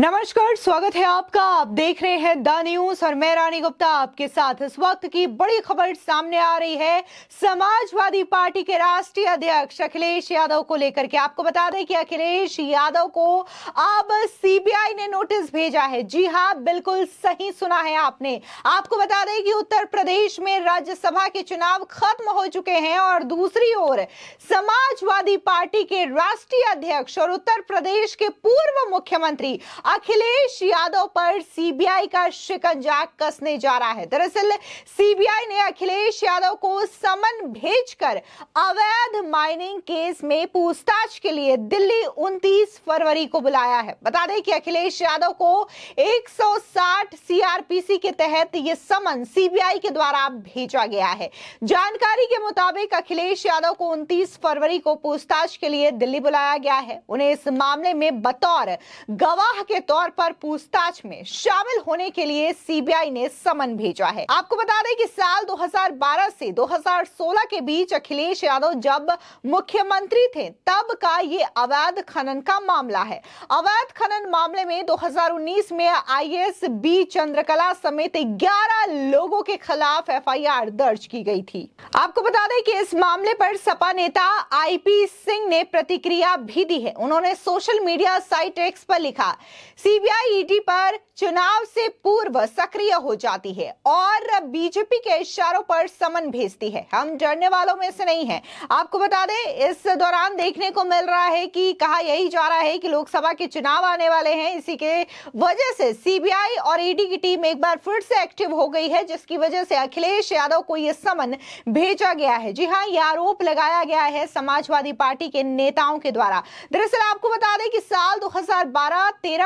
नमस्कार स्वागत है आपका आप देख रहे हैं द न्यूज और मैं रानी गुप्ता आपके साथ इस वक्त की बड़ी खबर सामने आ रही है समाजवादी पार्टी के राष्ट्रीय अध्यक्ष अखिलेश यादव को लेकर के आपको बता दें कि अखिलेश यादव को अब सीबीआई ने नोटिस भेजा है जी हाँ बिल्कुल सही सुना है आपने आपको बता दें कि उत्तर प्रदेश में राज्यसभा के चुनाव खत्म हो चुके हैं और दूसरी ओर समाजवादी पार्टी के राष्ट्रीय अध्यक्ष और उत्तर प्रदेश के पूर्व मुख्यमंत्री अखिलेश यादव पर सीबीआई का शिकंजा कसने जा रहा है दरअसल सीबीआई ने अखिलेश यादव को समन भेजकर अवैध माइनिंग केस में पूछताछ के लिए दिल्ली 29 फरवरी को बुलाया है बता दें कि अखिलेश यादव को 160 सीआरपीसी के तहत यह समन सीबीआई के द्वारा भेजा गया है जानकारी के मुताबिक अखिलेश यादव को 29 फरवरी को पूछताछ के लिए दिल्ली बुलाया गया है उन्हें इस मामले में बतौर गवाह के के तौर पर पूछताछ में शामिल होने के लिए सीबीआई ने समन भेजा है आपको बता दें कि साल 2012 से 2016 के बीच अखिलेश यादव जब मुख्यमंत्री थे तब का ये अवैध खनन का मामला है अवैध खनन मामले में 2019 में आईएएस बी चंद्रकला समेत 11 लोगों के खिलाफ एफआईआर दर्ज की गई थी आपको बता दें कि इस मामले पर सपा नेता आईपी सिंह ने प्रतिक्रिया भी दी है उन्होंने सोशल मीडिया साइट एक्स पर लिखा सीबीआई ईडी पर चुनाव से पूर्व सक्रिय हो जाती है और बीजेपी के इशारों पर समन भेजती है हम डरने वालों में से नहीं है आपको बता दें इस दौरान देखने को मिल रहा है कि कहा यही जा रहा है कि लोकसभा के चुनाव आने वाले हैं इसी के वजह से सीबीआई और ईडी की टीम एक बार फिर से एक्टिव हो गई है जिसकी वजह से अखिलेश यादव को यह समन भेजा गया है जी हाँ यह आरोप लगाया गया है समाजवादी पार्टी के नेताओं के द्वारा दरअसल आपको बता दें कि साल दो हजार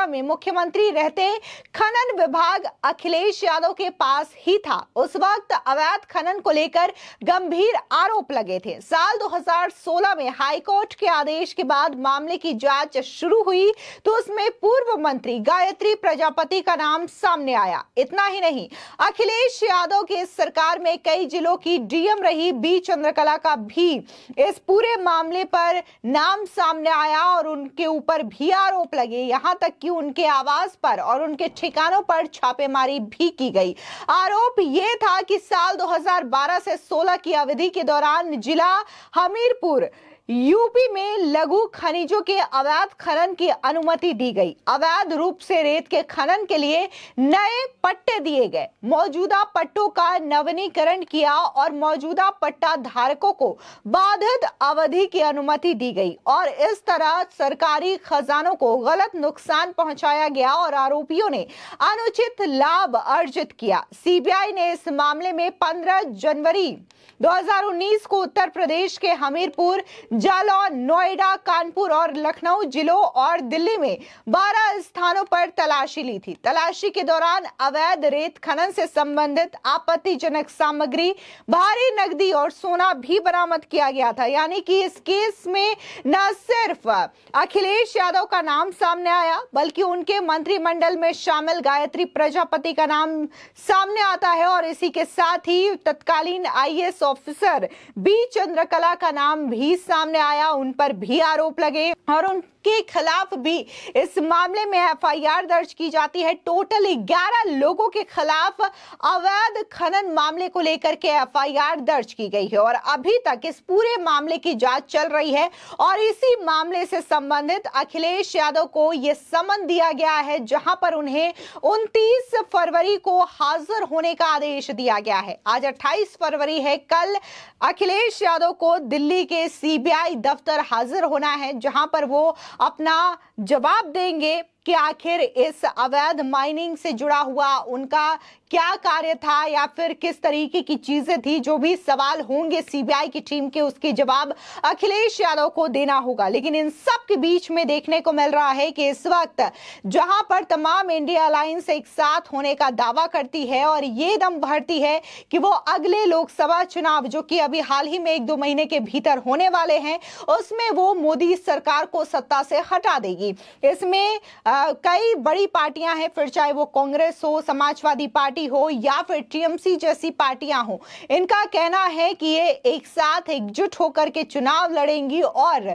में में मुख्यमंत्री रहते खनन विभाग अखिलेश यादव के पास ही था उस वक्त अवैध खनन को लेकर गंभीर आरोप लगे थे साल 2016 में हाईकोर्ट के आदेश के बाद मामले की जांच शुरू हुई तो उसमें पूर्व मंत्री गायत्री प्रजापति का नाम सामने आया इतना ही नहीं अखिलेश यादव के सरकार में कई जिलों की डीएम रही बी चंद्रकला का भी इस पूरे मामले पर नाम सामने आया और उनके ऊपर भी आरोप लगे यहां तक कि उनके आवास पर और उनके ठिकानों पर छापेमारी भी की गई आरोप ये था कि साल 2012 से 16 की अवधि के दौरान जिला हमीरपुर यूपी में लघु खनिजों के अवैध खनन की अनुमति दी गई अवैध रूप से रेत के खनन के लिए नए पट्टे दिए गए मौजूदा पट्टों का नवीनीकरण किया और मौजूदा पट्टा धारकों को बाधित अवधि की अनुमति दी गई और इस तरह सरकारी खजानों को गलत नुकसान पहुंचाया गया और आरोपियों ने अनुचित लाभ अर्जित किया सीबीआई ने इस मामले में पंद्रह जनवरी 2019 को उत्तर प्रदेश के हमीरपुर जालौर नोएडा कानपुर और लखनऊ जिलों और दिल्ली में 12 स्थानों पर तलाशी ली थी तलाशी के दौरान अवैध रेत खनन से संबंधित आपत्तिजनक सामग्री भारी नकदी और सोना भी बरामद किया गया था यानी कि इस केस में न सिर्फ अखिलेश यादव का नाम सामने आया बल्कि उनके मंत्रिमंडल में शामिल गायत्री प्रजापति का नाम सामने आता है और इसी के साथ ही तत्कालीन आईएएस ऑफिसर बी चंद्रकला का नाम भी सामने सामने आया उन पर भी आरोप लगे और उन के खिलाफ भी इस मामले में एफआईआर दर्ज की जाती है टोटल 11 लोगों के खिलाफ अवैध खनन मामले को लेकर के एफआईआर दर्ज की गई है और अभी तक इस पूरे मामले की जांच चल रही है और इसी मामले से संबंधित अखिलेश यादव को यह समन दिया गया है जहां पर उन्हें 29 फरवरी को हाजिर होने का आदेश दिया गया है आज 28 फरवरी है कल अखिलेश यादव को दिल्ली के सीबीआई दफ्तर हाजिर होना है जहां पर वो अपना जवाब देंगे कि आखिर इस अवैध माइनिंग से जुड़ा हुआ उनका क्या कार्य था या फिर किस तरीके की चीजें थी जो भी सवाल होंगे सीबीआई की टीम के उसके जवाब अखिलेश यादव को देना होगा लेकिन इन सब के बीच में देखने को मिल रहा है कि इस वक्त जहां पर तमाम इंडिया अलायंस एक साथ होने का दावा करती है और ये दम भरती है कि वो अगले लोकसभा चुनाव जो कि अभी हाल ही में एक दो महीने के भीतर होने वाले हैं उसमें वो मोदी सरकार को सत्ता से हटा देगी इसमें कई बड़ी पार्टियां हैं फिर चाहे वो कांग्रेस हो समाजवादी पार्टी हो या फिर टीएमसी जैसी पार्टियां हो इनका कहना है कि ये एक साथ एकजुट होकर के चुनाव लड़ेंगी और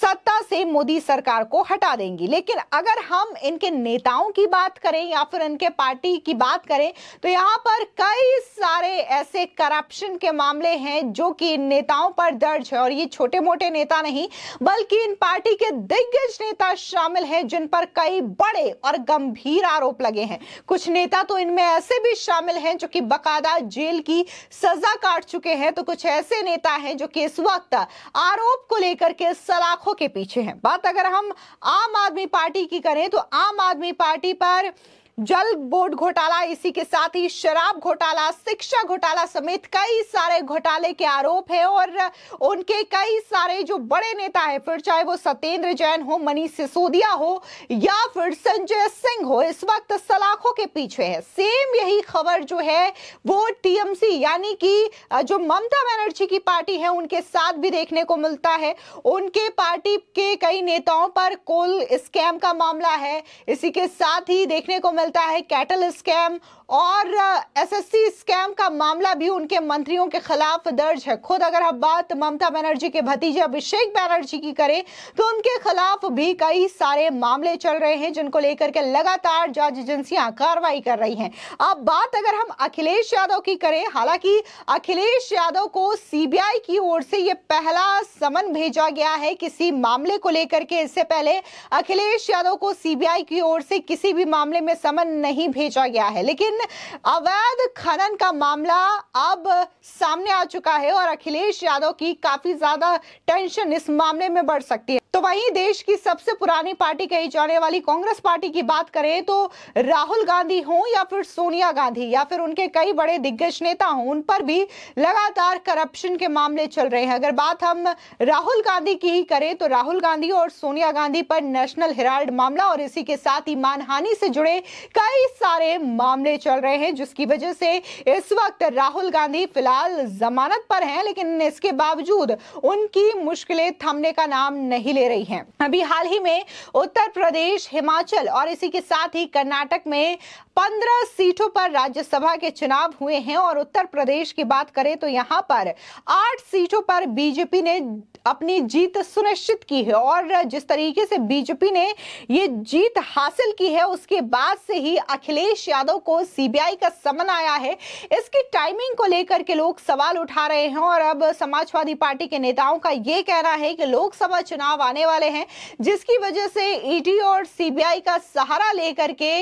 सत्ता से मोदी सरकार को हटा देंगी लेकिन अगर हम इनके नेताओं की बात करें या फिर इनके पार्टी की बात करें तो यहाँ पर कई सारे ऐसे करप्शन के मामले हैं जो कि इन नेताओं पर दर्ज है और ये छोटे मोटे नेता नहीं बल्कि इन पार्टी के दिग्गज नेता शामिल हैं जिन पर कई कई बड़े और गंभीर आरोप लगे हैं कुछ नेता तो इनमें ऐसे भी शामिल हैं जो कि बकायदा जेल की सजा काट चुके हैं तो कुछ ऐसे नेता हैं जो कि इस वक्त आरोप को लेकर के सलाखों के पीछे हैं बात अगर हम आम आदमी पार्टी की करें तो आम आदमी पार्टी पर जल बोर्ड घोटाला इसी के साथ ही शराब घोटाला शिक्षा घोटाला समेत कई सारे घोटाले के आरोप है और उनके कई सारे जो बड़े नेता है फिर चाहे वो सत्येंद्र जैन हो मनीष सिसोदिया हो या फिर संजय सिंह हो इस वक्त सलाखों के पीछे है सेम यही खबर जो है वो टीएमसी यानी कि जो ममता बनर्जी की पार्टी है उनके साथ भी देखने को मिलता है उनके पार्टी के कई नेताओं पर कोल स्कैम का मामला है इसी के साथ ही देखने को मिलता चलता है कैटल स्कैम और एसएससी uh, स्कैम का मामला भी उनके मंत्रियों के खिलाफ दर्ज है खुद अगर हम बात ममता बनर्जी के भतीजे अभिषेक बनर्जी की करें तो उनके खिलाफ भी कई सारे मामले चल रहे हैं जिनको लेकर के लगातार जांच एजेंसियां कार्रवाई कर रही हैं अब बात अगर हम अखिलेश यादव की करें हालांकि अखिलेश यादव को सीबीआई की ओर से यह पहला समन भेजा गया है किसी मामले को लेकर के इससे पहले अखिलेश यादव को सीबीआई की ओर से किसी भी मामले में समन समन नहीं भेजा गया है लेकिन अवैध खनन का मामला अब सामने आ चुका है और अखिलेश यादव की काफी ज्यादा टेंशन इस मामले में बढ़ सकती है तो वहीं देश की सबसे पुरानी पार्टी कही जाने वाली कांग्रेस पार्टी की बात करें तो राहुल गांधी हों या फिर सोनिया गांधी या फिर उनके कई बड़े दिग्गज नेता हों उन पर भी लगातार करप्शन के मामले चल रहे हैं अगर बात हम राहुल गांधी की ही करें तो राहुल गांधी और सोनिया गांधी पर नेशनल हेराल्ड मामला और इसी के साथ ही मानहानि से जुड़े कई सारे मामले चल रहे हैं जिसकी वजह से इस वक्त राहुल गांधी फिलहाल जमानत पर हैं लेकिन इसके बावजूद उनकी मुश्किलें थमने का नाम नहीं ले रही हैं अभी हाल ही में उत्तर प्रदेश हिमाचल और इसी के साथ ही कर्नाटक में पंद्रह सीटों पर राज्यसभा के चुनाव हुए हैं और उत्तर प्रदेश की बात करें तो यहाँ पर आठ सीटों पर बीजेपी ने अपनी जीत सुनिश्चित की है और जिस तरीके से बीजेपी ने ये जीत हासिल की है उसके बाद से ही अखिलेश यादव को सीबीआई का समन आया है इसकी टाइमिंग को लेकर के लोग सवाल उठा रहे हैं और अब समाजवादी पार्टी के नेताओं का ये कहना है कि लोकसभा चुनाव आने वाले हैं जिसकी वजह से ईडी e और सीबीआई का सहारा लेकर के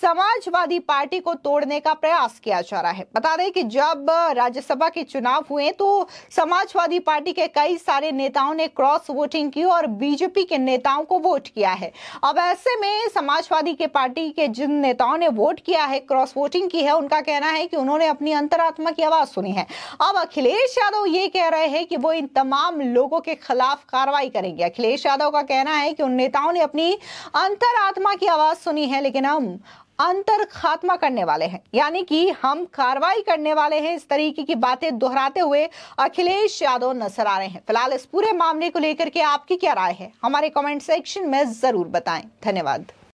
समाजवादी पार्टी को तोड़ने का प्रयास किया जा रहा है बता दें कि जब राज्यसभा के चुनाव हुए तो समाजवादी पार्टी के कई सारे नेताओं ने क्रॉस वोटिंग की और बीजेपी के नेताओं को वोट किया है अब ऐसे में समाजवादी के पार्टी के जिन नेताओं ने वोट किया है क्रॉस वोटिंग की है उनका कहना है कि उन्होंने अपनी अंतरात्मा की आवाज सुनी है अब अखिलेश यादव ये कह रहे हैं कि वो इन तमाम लोगों के खिलाफ कार्रवाई करेंगे अखिलेश अखिलेश यादव का कहना है कि उन नेताओं ने अपनी अंतरात्मा की आवाज सुनी है लेकिन हम अंतर खात्मा करने वाले हैं यानी कि हम कार्रवाई करने वाले हैं इस तरीके की बातें दोहराते हुए अखिलेश यादव नजर आ रहे हैं फिलहाल इस पूरे मामले को लेकर के आपकी क्या राय है हमारे कमेंट सेक्शन में जरूर बताएं धन्यवाद